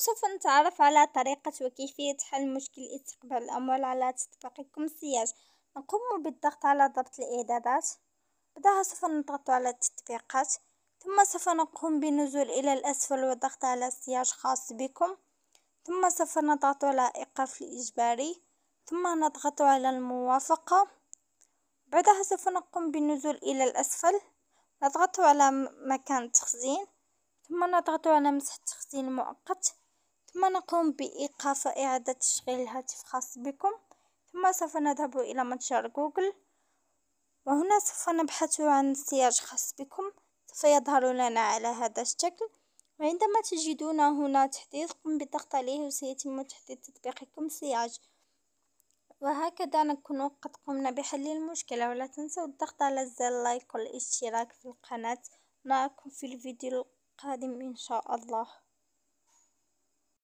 سوف نتعرف على طريقة وكيفية حل مشكل استقبال الأموال على تطبيقكم السياج نقوم بالضغط على ضبط الإعدادات بعدها سوف نضغط على التطبيقات ثم سوف نقوم بالنزول إلى الأسفل والضغط على سياج خاص بكم ثم سوف نضغط على إيقاف الإجباري ثم نضغط على الموافقة بعدها سوف نقوم بالنزول إلى الأسفل نضغط على مكان التخزين ثم نضغط على مسح التخزين المؤقت ثم نقوم بإيقاف إعادة تشغيل الهاتف خاص بكم ثم سوف نذهب إلى متجر جوجل وهنا سوف نبحث عن سياج خاص بكم سوف يظهر لنا على هذا الشكل وعندما تجدون هنا تحديث قم بالضغط عليه وسيتم تحديث تطبيقكم سياج وهكذا نكون قد قمنا بحل المشكلة ولا تنسوا الضغط على زر لايك والاشتراك في القناة نراكم في الفيديو القادم إن شاء الله